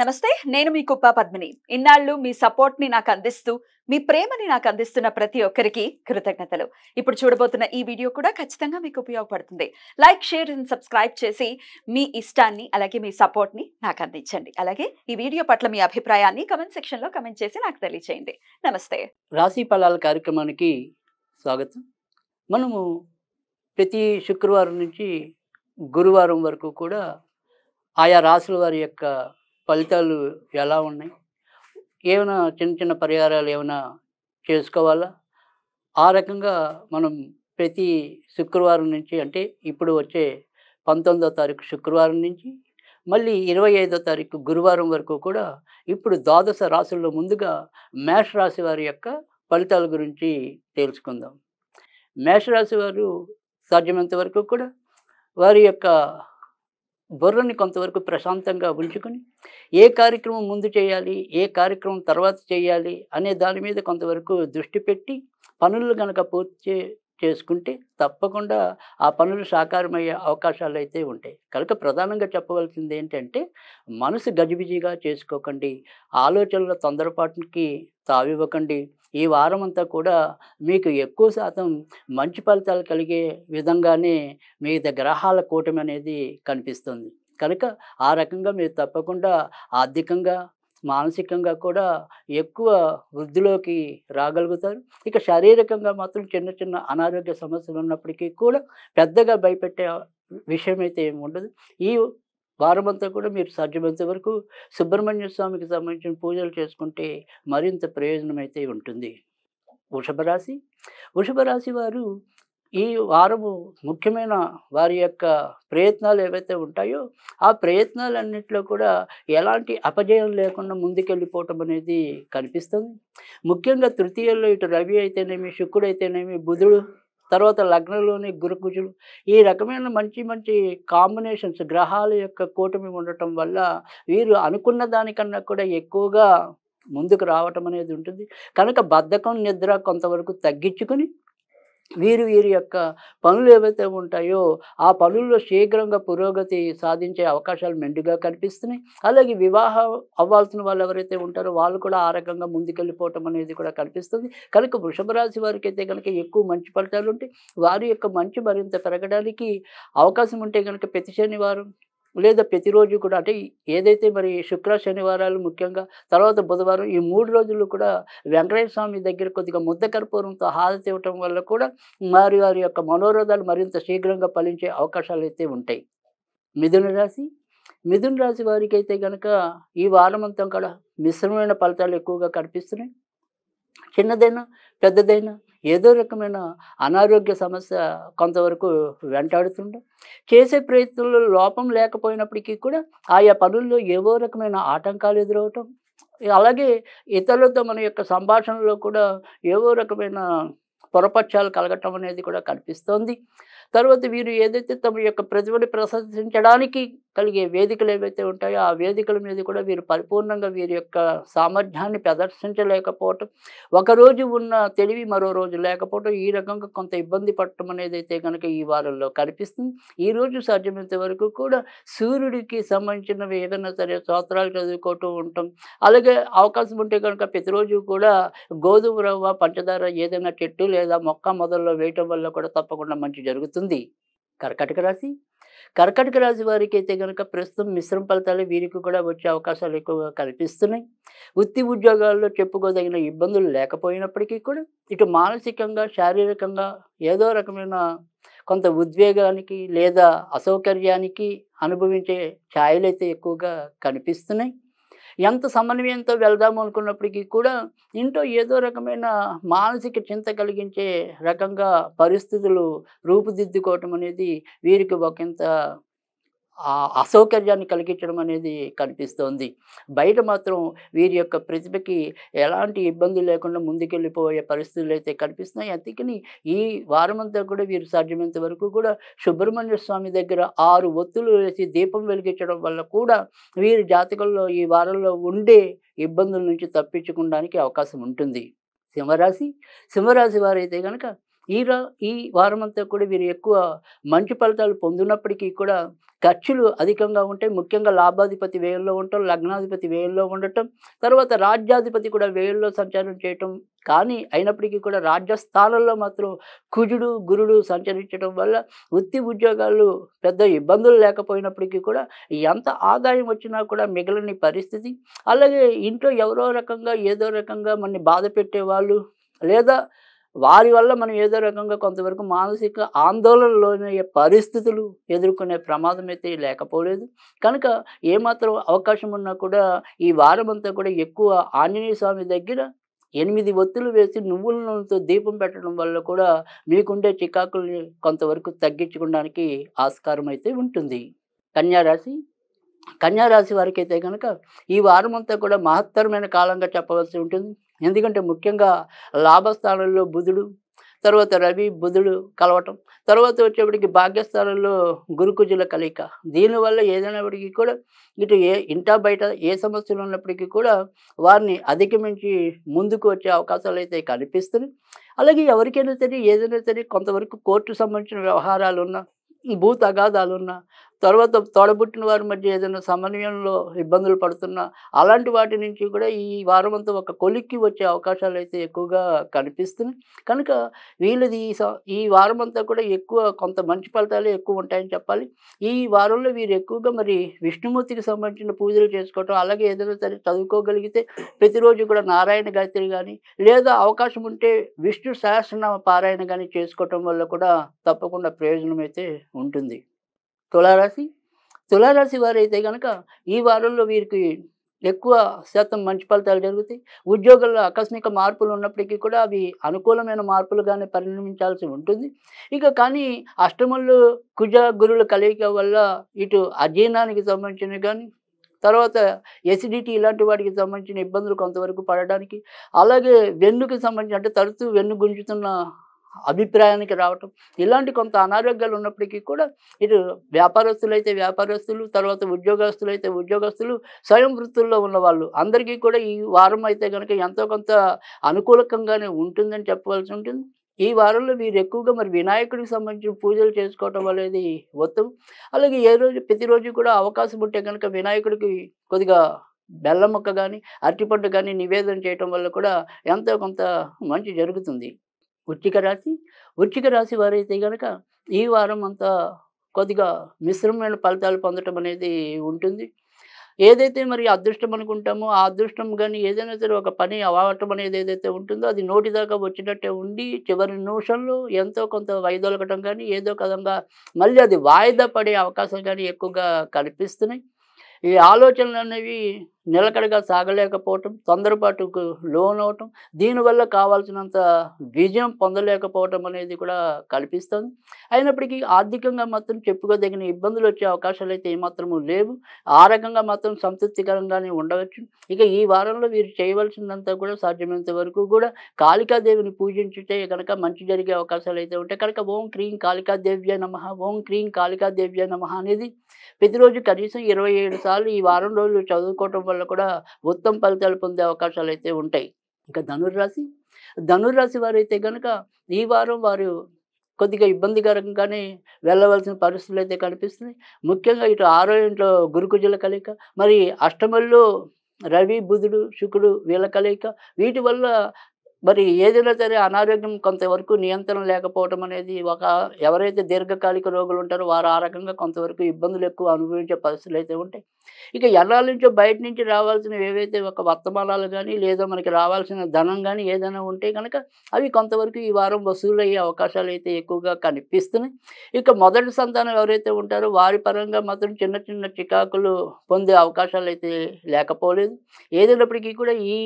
నమస్తే నేను మీ కుప్ప పద్మిని ఇన్నాళ్ళు మీ సపోర్ట్ ని నాకు అందిస్తూ మీ ప్రేమని నాకు అందిస్తున్న ప్రతి ఒక్కరికి కృతజ్ఞతలు ఇప్పుడు చూడబోతున్న ఈ వీడియో కూడా ఖచ్చితంగా మీకు ఉపయోగపడుతుంది లైక్ షేర్ అండ్ సబ్స్క్రైబ్ చేసి మీ ఇష్టాన్ని అలాగే మీ సపోర్ట్ని నాకు అందించండి అలాగే ఈ వీడియో పట్ల మీ అభిప్రాయాన్ని కమెంట్ సెక్షన్లో కమెంట్ చేసి నాకు తెలియచేయండి నమస్తే రాశి ఫలాల కార్యక్రమానికి స్వాగతం మనము ప్రతి శుక్రవారం నుంచి గురువారం వరకు కూడా ఆయా రాసుల వారి యొక్క ఫలితాలు ఎలా ఉన్నాయి ఏమైనా చిన్న చిన్న పరిహారాలు ఏమైనా చేసుకోవాలా ఆ రకంగా మనం ప్రతి శుక్రవారం నుంచి అంటే ఇప్పుడు వచ్చే పంతొమ్మిదో తారీఖు శుక్రవారం నుంచి మళ్ళీ ఇరవై ఐదో తారీఖు గురువారం వరకు కూడా ఇప్పుడు ద్వాదశ రాశుల్లో ముందుగా మేషరాశి వారి యొక్క ఫలితాల గురించి తెలుసుకుందాం మేషరాశి వారు సాధ్యమైనంత వరకు కూడా వారి యొక్క బుర్రని కొంతవరకు ప్రశాంతంగా ఉంచుకొని ఏ కార్యక్రమం ముందు చేయాలి ఏ కార్యక్రమం తర్వాత చేయాలి అనే దాని మీద కొంతవరకు దృష్టి పెట్టి పనులు కనుక పూర్తి చేసుకుంటే తప్పకుండా ఆ పనులు సాకారమయ్యే అవకాశాలు అయితే ఉంటాయి కనుక ప్రధానంగా చెప్పవలసింది ఏంటంటే మనసు గజిబిజిగా చేసుకోకండి ఆలోచనల తొందరపాటుకి తావివ్వకండి ఈ వారం అంతా కూడా మీకు ఎక్కువ శాతం మంచి ఫలితాలు కలిగే విధంగానే మీ గ్రహాల కూటమి అనేది కనిపిస్తుంది కనుక ఆ రకంగా మీరు తప్పకుండా ఆర్థికంగా మానసికంగా కూడా ఎక్కువ వృద్ధిలోకి రాగలుగుతారు ఇక శారీరకంగా మాత్రం చిన్న చిన్న అనారోగ్య సమస్యలు ఉన్నప్పటికీ కూడా పెద్దగా భయపెట్టే విషయం అయితే ఏమి ఉండదు ఈ వారమంతా కూడా మీరు సాధ్యమైనంత వరకు సుబ్రహ్మణ్య స్వామికి సంబంధించిన పూజలు చేసుకుంటే మరింత ప్రయోజనం అయితే ఉంటుంది వృషభ రాశి వృషభ రాశి వారు ఈ వారము ముఖ్యమైన వారి యొక్క ప్రయత్నాలు ఏవైతే ఉంటాయో ఆ ప్రయత్నాలన్నింటిలో కూడా ఎలాంటి అపజయం లేకుండా ముందుకెళ్ళిపోవటం అనేది కనిపిస్తుంది ముఖ్యంగా తృతీయంలో ఇటు రవి అయితేనేమి శుక్రుడు అయితేనేమి బుధుడు తర్వాత లగ్నంలోని గురుకుజులు ఈ రకమైన మంచి మంచి కాంబినేషన్స్ గ్రహాల యొక్క కూటమి ఉండటం వల్ల వీరు అనుకున్న దానికన్నా కూడా ఎక్కువగా ముందుకు రావటం అనేది ఉంటుంది కనుక బద్ధకం నిద్ర కొంతవరకు తగ్గించుకుని వీరు వీరి యొక్క పనులు ఏవైతే ఉంటాయో ఆ పనుల్లో శీఘ్రంగా పురోగతి సాధించే అవకాశాలు మెండుగా కనిపిస్తున్నాయి అలాగే వివాహం అవ్వాల్సిన వాళ్ళు ఎవరైతే ఉంటారో వాళ్ళు కూడా ఆ రకంగా ముందుకెళ్ళిపోవటం అనేది కూడా కనిపిస్తుంది కనుక వృషభ రాశి వారికి అయితే కనుక ఎక్కువ మంచి ఫలితాలు ఉంటాయి వారి యొక్క మంచి మరింత పెరగడానికి అవకాశం ఉంటే కనుక ప్రతి శనివారం లేదా ప్రతిరోజు కూడా అంటే ఏదైతే మరి శుక్ర శనివారాలు ముఖ్యంగా తర్వాత బుధవారం ఈ మూడు రోజులు కూడా వెంకటేశ్వర స్వామి దగ్గర కొద్దిగా ముద్ద కర్పూరంతో హారతి ఇవ్వటం వల్ల కూడా వారి వారి యొక్క మనోరథాలు మరింత శీఘ్రంగా ఫలించే అవకాశాలు అయితే ఉంటాయి మిథున రాశి మిథున రాశి వారికి అయితే కనుక ఈ వారమంతం కూడా మిశ్రమైన ఫలితాలు ఎక్కువగా కనిపిస్తున్నాయి చిన్నదైనా పెద్దదైనా ఏదో రకమైన అనారోగ్య సమస్య కొంతవరకు వెంటాడుతుండే చేసే ప్రయత్నంలో లోపం లేకపోయినప్పటికీ కూడా ఆయా పనుల్లో ఏవో రకమైన ఆటంకాలు ఎదురవటం అలాగే ఇతరులతో మన యొక్క సంభాషణలో కూడా ఏవో రకమైన పొరపక్షాలు కలగటం అనేది కూడా కనిపిస్తోంది తర్వాత వీరు ఏదైతే తమ యొక్క ప్రతిభని ప్రశంసించడానికి కలిగే వేదికలు ఏవైతే ఉంటాయో ఆ వేదికల మీద కూడా వీరు పరిపూర్ణంగా వీరి యొక్క సామర్థ్యాన్ని ప్రదర్శించలేకపోవటం ఒకరోజు ఉన్న తెలివి మరో రోజు లేకపోవటం ఈ రకంగా కొంత ఇబ్బంది పడటం అనేది అయితే కనుక ఈ వారంలో కనిపిస్తుంది ఈ రోజు సాధ్యమైనంత వరకు కూడా సూర్యుడికి సంబంధించినవి ఏదైనా సరే స్తోత్రాలు చదువుకోవటం ఉంటాం అలాగే అవకాశం ఉంటే కనుక ప్రతిరోజు కూడా గోధుమ రవ్వ పంచదార ఏదైనా చెట్టు లేదా మొక్క మొదల్లో వేయటం వల్ల కూడా తప్పకుండా మంచి జరుగుతుంది వస్తుంది కర్కటక రాశి కర్కటక రాశి వారికి అయితే కనుక ప్రస్తుతం మిశ్రమ ఫలితాలు వీరికి కూడా వచ్చే అవకాశాలు ఎక్కువగా కనిపిస్తున్నాయి వృత్తి ఉద్యోగాల్లో చెప్పుకోదగిన ఇబ్బందులు లేకపోయినప్పటికీ కూడా ఇటు మానసికంగా శారీరకంగా ఏదో రకమైన కొంత ఉద్వేగానికి లేదా అసౌకర్యానికి అనుభవించే ఛాయలు అయితే ఎక్కువగా కనిపిస్తున్నాయి ఎంత సమన్వయంతో వెళ్దాము అనుకున్నప్పటికీ కూడా ఇంట్లో ఏదో రకమైన మానసిక చింత కలిగించే రకంగా పరిస్థితులు రూపుదిద్దుకోవటం అనేది వీరికి ఒకంత ఆ అసౌకర్యాన్ని కలిగించడం అనేది కనిపిస్తోంది బయట మాత్రం వీరి యొక్క ప్రతిభకి ఎలాంటి ఇబ్బంది లేకుండా ముందుకెళ్ళిపోయే పరిస్థితులు అయితే కనిపిస్తున్నాయి అందుకని ఈ వారమంతా కూడా వీరు సాధ్యమైనంత వరకు కూడా సుబ్రహ్మణ్య స్వామి దగ్గర ఆరు ఒత్తులు వేసి దీపం వెలిగించడం వల్ల కూడా వీరి జాతకంలో ఈ వారంలో ఉండే ఇబ్బందుల నుంచి తప్పించుకోవడానికి అవకాశం ఉంటుంది సింహరాశి సింహరాశి వారైతే కనుక ఈ ఈ వారమంతా కూడా వీరు ఎక్కువ మంచి ఫలితాలు పొందినప్పటికీ కూడా ఖర్చులు అధికంగా ఉంటాయి ముఖ్యంగా లాభాధిపతి వేయంలో ఉండటం లగ్నాధిపతి వేయంలో ఉండటం తర్వాత రాజ్యాధిపతి కూడా వేయంలో సంచారం చేయటం కానీ అయినప్పటికీ కూడా రాజ్యస్థానంలో మాత్రం కుజుడు గురుడు సంచరించడం వల్ల వృత్తి ఉద్యోగాలు పెద్ద ఇబ్బందులు లేకపోయినప్పటికీ కూడా ఎంత ఆదాయం వచ్చినా కూడా మిగలని పరిస్థితి అలాగే ఇంట్లో ఎవరో రకంగా ఏదో రకంగా మన బాధ పెట్టేవాళ్ళు లేదా వారి వల్ల మనం ఏదో రకంగా కొంతవరకు మానసిక ఆందోళనలోనే పరిస్థితులు ఎదుర్కొనే ప్రమాదం అయితే లేకపోలేదు కనుక ఏమాత్రం అవకాశం ఉన్నా కూడా ఈ వారం అంతా కూడా ఎక్కువ ఆంజనేయ స్వామి దగ్గర ఎనిమిది ఒత్తులు వేసి నువ్వుల నూనెతో దీపం పెట్టడం వల్ల కూడా మీకుండే చికాకుల్ని కొంతవరకు తగ్గించుకోవడానికి ఆస్కారం అయితే ఉంటుంది కన్యారాశి కన్యారాశి వారికి అయితే కనుక ఈ వారం అంతా కూడా మహత్తరమైన కాలంగా చెప్పవలసి ఉంటుంది ఎందుకంటే ముఖ్యంగా లాభస్థానంలో బుధుడు తర్వాత రవి బుధుడు కలవటం తర్వాత వచ్చేప్పటికి భాగ్యస్థానంలో గురుకుజుల కలయిక దీనివల్ల ఏదైనప్పటికీ కూడా ఇటు ఏ ఇంటా బయట ఏ సమస్యలు ఉన్నప్పటికీ కూడా వారిని అధిగమించి ముందుకు వచ్చే అవకాశాలు అయితే కనిపిస్తున్నాయి అలాగే ఎవరికైనా సరే ఏదైనా సరే కొంతవరకు కోర్టు సంబంధించిన వ్యవహారాలు ఉన్నా భూ తగాదాలున్నా తర్వాత తోడబుట్టిన వారి మధ్య ఏదైనా సమన్వయంలో ఇబ్బందులు పడుతున్నా అలాంటి వాటి నుంచి కూడా ఈ వారమంతా ఒక కొలిక్కి వచ్చే అవకాశాలు అయితే ఎక్కువగా కనిపిస్తున్నాయి కనుక వీళ్ళది ఈ వారమంతా కూడా ఎక్కువ కొంత మంచి ఫలితాలు ఎక్కువ ఉంటాయని చెప్పాలి ఈ వారంలో వీరు ఎక్కువగా మరి విష్ణుమూర్తికి సంబంధించిన పూజలు చేసుకోవటం అలాగే ఏదైనా సరే చదువుకోగలిగితే ప్రతిరోజు కూడా నారాయణ గాయత్రి కానీ లేదా అవకాశం ఉంటే విష్ణు సహస్రనామ పారాయణ కానీ చేసుకోవటం వల్ల కూడా తప్పకుండా ప్రయోజనం అయితే ఉంటుంది తులారాశి తులారాశి వారైతే కనుక ఈ వారంలో వీరికి ఎక్కువ శాతం మంచి ఫలితాలు జరుగుతాయి ఉద్యోగాల్లో ఆకస్మిక మార్పులు ఉన్నప్పటికీ కూడా అవి అనుకూలమైన మార్పులుగానే పరిణమించాల్సి ఉంటుంది ఇక కానీ అష్టములు కుజ గురుల కలయిక వల్ల ఇటు అధ్యయనానికి సంబంధించినవి కానీ తర్వాత ఎసిడిటీ ఇలాంటి వాటికి సంబంధించిన ఇబ్బందులు కొంతవరకు పడడానికి అలాగే వెన్నుకి సంబంధించి అంటే తరచూ వెన్ను గుంజుతున్న అభిప్రాయానికి రావటం ఇలాంటి కొంత అనారోగ్యాలు ఉన్నప్పటికీ కూడా ఇటు వ్యాపారస్తులైతే వ్యాపారస్తులు తర్వాత ఉద్యోగస్తులైతే ఉద్యోగస్తులు స్వయం వృత్తుల్లో ఉన్న వాళ్ళు అందరికీ కూడా ఈ వారం అయితే కనుక ఎంతో కొంత అనుకూలకంగానే ఉంటుందని చెప్పవలసి ఉంటుంది ఈ వారంలో మీరు ఎక్కువగా మరి వినాయకుడికి సంబంధించిన పూజలు చేసుకోవటం అనేది ఉత్తమం అలాగే ఏ రోజు ప్రతిరోజు కూడా అవకాశం ఉంటే కనుక వినాయకుడికి కొద్దిగా బెల్లం మొక్క కానీ అరటిపండు కానీ నివేదన చేయటం వల్ల కూడా ఎంతో కొంత మంచి జరుగుతుంది వృచ్చిక రాశి వృచ్చిక రాశి వారైతే కనుక ఈ వారం అంతా కొద్దిగా మిశ్రమైన ఫలితాలు పొందటం అనేది ఉంటుంది ఏదైతే మరి అదృష్టం అనుకుంటామో ఆ అదృష్టం కానీ ఏదైనా సరే ఒక పని అవ్వటం అనేది ఏదైతే ఉంటుందో అది నోటి దాకా వచ్చినట్టే ఉండి చివరి నిమిషంలో ఎంతో కొంత వైదొలగటం కానీ ఏదో కదంగా మళ్ళీ అది వాయిదా పడే అవకాశం కానీ ఎక్కువగా కనిపిస్తున్నాయి ఈ ఆలోచనలు అనేవి నిలకడగా సాగలేకపోవటం తొందరపాటుకు లోన్ అవటం దీనివల్ల కావాల్సినంత విజయం పొందలేకపోవటం అనేది కూడా కల్పిస్తుంది అయినప్పటికీ ఆర్థికంగా మాత్రం చెప్పుకోదగిన ఇబ్బందులు వచ్చే అవకాశాలు అయితే ఏమాత్రము లేవు ఆ రకంగా మాత్రం సంతృప్తికరంగానే ఉండవచ్చు ఇక ఈ వారంలో వీరు చేయవలసిందంతా కూడా సాధ్యమైనంత వరకు కూడా కాళికాదేవిని పూజించితే కనుక మంచి జరిగే అవకాశాలు అయితే ఉంటాయి కనుక ఓం క్రీం కాళికాదేవ్య నమ ఓం క్రీం కాళికాదేవ్య నమ అనేది ప్రతిరోజు కనీసం ఇరవై ఏడు సార్లు ఈ వారం రోజులు చదువుకోవటం వల్ల కూడా ఉత్తమ ఫలితాలు పొందే అవకాశాలు అయితే ఉంటాయి ఇంకా ధనుర్రాశి ధనుర్రాశి అయితే కనుక ఈ వారం వారు కొద్దిగా ఇబ్బందికరంగానే వెళ్ళవలసిన పరిస్థితులు అయితే కనిపిస్తున్నాయి ముఖ్యంగా ఇటు ఆరో ఇంట్లో గురుకుజుల కలయిక మరి అష్టమల్లో రవి బుధుడు శుకుడు వీళ్ళ కలయిక వీటి వల్ల మరి ఏదైనా సరే అనారోగ్యం కొంతవరకు నియంత్రణ లేకపోవడం అనేది ఒక ఎవరైతే దీర్ఘకాలిక రోగులు ఉంటారో వారు ఆ రకంగా కొంతవరకు ఇబ్బందులు ఎక్కువ అనుభవించే పరిస్థితులు అయితే ఉంటాయి ఇక ఎల్లాల నుంచో బయట నుంచి రావాల్సిన ఏవైతే ఒక వర్తమానాలు కానీ లేదా మనకి రావాల్సిన ధనం కానీ ఏదైనా ఉంటే కనుక అవి కొంతవరకు ఈ వారం వసూలయ్యే అవకాశాలు అయితే ఎక్కువగా కనిపిస్తున్నాయి ఇక మొదటి సంతానం ఎవరైతే ఉంటారో వారి పరంగా మాత్రం చిన్న చిన్న చికాకులు పొందే అవకాశాలు అయితే లేకపోలేదు ఏదైనప్పటికీ కూడా ఈ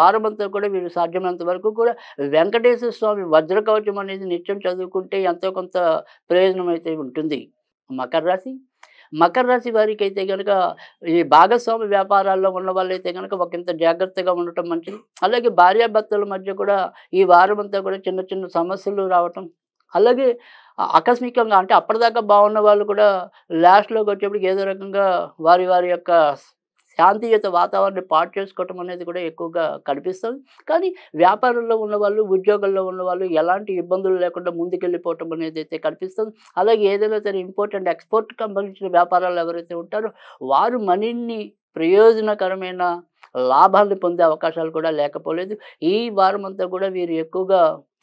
వారమంతా కూడా వీరు సాధ్యమైనంత వరకు వరకు కూడా వెంకటేశ్వర స్వామి వజ్రకవచం అనేది నిత్యం చదువుకుంటే ఎంతో కొంత ప్రయోజనం అయితే ఉంటుంది మకర రాశి మకర రాశి వారికి అయితే కనుక ఈ భాగస్వామి వ్యాపారాల్లో ఉన్న వాళ్ళైతే కనుక ఒకంత జాగ్రత్తగా ఉండటం మంచిది అలాగే భార్యాభర్తల మధ్య కూడా ఈ వారం అంతా కూడా చిన్న చిన్న సమస్యలు రావటం అలాగే ఆకస్మికంగా అంటే అప్పటిదాకా బాగున్న వాళ్ళు కూడా లాస్ట్లోకి వచ్చేప్పటికి ఏదో రకంగా వారి వారి యొక్క శాంతియుత వాతావరణాన్ని పాటు చేసుకోవటం అనేది కూడా ఎక్కువగా కనిపిస్తుంది కానీ వ్యాపారంలో ఉన్నవాళ్ళు ఉద్యోగాల్లో ఉన్నవాళ్ళు ఎలాంటి ఇబ్బందులు లేకుండా ముందుకెళ్ళిపోవటం అనేది అయితే కనిపిస్తుంది అలాగే ఏదైనా సరే ఇంపార్టెంట్ ఎక్స్పోర్ట్కి సంబంధించిన వ్యాపారాలు ఎవరైతే ఉంటారో వారు మనీని ప్రయోజనకరమైన లాభాన్ని పొందే అవకాశాలు కూడా లేకపోలేదు ఈ వారం అంతా కూడా వీరు ఎక్కువగా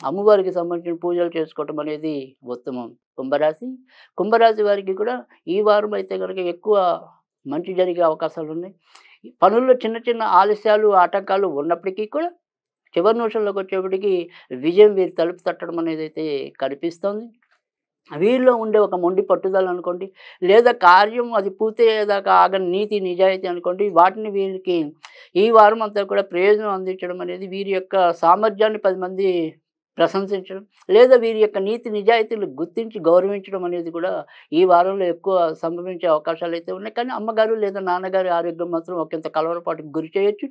అమ్మవారికి సంబంధించిన పూజలు చేసుకోవటం అనేది ఉత్తమం కుంభరాశి కుంభరాశి వారికి కూడా ఈ వారం అయితే కనుక ఎక్కువ మంచి జరిగే అవకాశాలు ఉన్నాయి పనుల్లో చిన్న చిన్న ఆలస్యాలు ఆటంకాలు ఉన్నప్పటికీ కూడా చివరి నిమిషంలోకి వచ్చేప్పటికీ విజయం వీరు తలుపు తట్టడం అనేది అయితే కనిపిస్తోంది వీరిలో ఉండే ఒక మొండి పట్టుదల అనుకోండి లేదా కార్యం అది పూర్తయ్యేదాకా ఆగని నీతి నిజాయితీ అనుకోండి వాటిని వీరికి ఈ వారం అంతా కూడా ప్రయోజనం అందించడం అనేది వీరి యొక్క సామర్థ్యాన్ని పది మంది ప్రశంసించడం లేదా వీరి యొక్క నీతి నిజాయితీలు గుర్తించి గౌరవించడం అనేది కూడా ఈ వారంలో ఎక్కువ సంభవించే అవకాశాలు అయితే ఉన్నాయి కానీ అమ్మగారు లేదా నాన్నగారి ఆరోగ్యం మాత్రం ఒకంత కలవరపాటుకు గురి చేయొచ్చు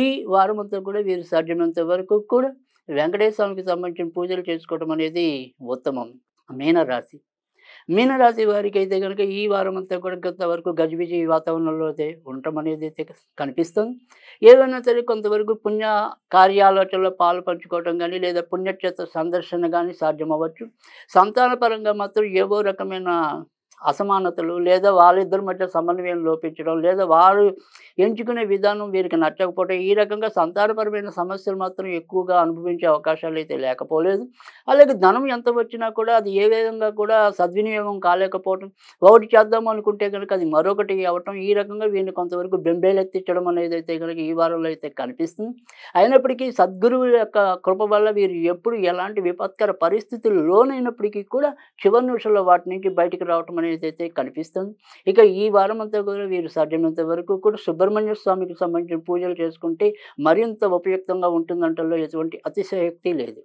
ఈ వారం అంతా కూడా వీరు సాధ్యమైనంత వరకు కూడా వెంకటేశ్వర సంబంధించిన పూజలు చేసుకోవడం అనేది ఉత్తమం మీనరాశి మీనరాశి వారికి అయితే కనుక ఈ వారం అంతా కూడా కొంతవరకు గజిబిజి వాతావరణంలో అయితే ఉండటం అనేది అయితే కనిపిస్తుంది ఏదైనా సరే కొంతవరకు పుణ్య కార్యాలోచనలో పాలు పంచుకోవటం కానీ లేదా పుణ్యక్షేత్ర సందర్శన కానీ సాధ్యం అవ్వచ్చు సంతానపరంగా మాత్రం ఏవో రకమైన అసమానతలు లేదా వాళ్ళిద్దరి మధ్య సమన్వయం లోపించడం లేదా వారు ఎంచుకునే విధానం వీరికి నచ్చకపోవడం ఈ రకంగా సంతానపరమైన సమస్యలు మాత్రం ఎక్కువగా అనుభవించే అవకాశాలు అయితే లేకపోలేదు అలాగే ధనం ఎంత వచ్చినా కూడా అది ఏ విధంగా కూడా సద్వినియోగం కాలేకపోవడం ఒకటి చేద్దాం అనుకుంటే కనుక అది మరొకటి అవ్వటం ఈ రకంగా వీరిని కొంతవరకు బెంబేలెత్తించడం అనేది అయితే కనుక ఈ వారంలో అయితే కనిపిస్తుంది అయినప్పటికీ సద్గురువు యొక్క కృప వల్ల వీరు ఎప్పుడు ఎలాంటి విపత్కర పరిస్థితులు లోనైనప్పటికీ కూడా చివరి నిమిషంలో వాటి నుంచి బయటకు రావటం అనేది అయితే కనిపిస్తుంది ఇక ఈ వారం అంతా కూడా వీరు సాధ్యమైనంత వరకు కూడా సుబ్రహ్మణ్య స్వామికి సంబంధించిన పూజలు చేసుకుంటే మరింత ఉపయుక్తంగా ఉంటుందంటలో ఎటువంటి అతిశయోక్తి లేదు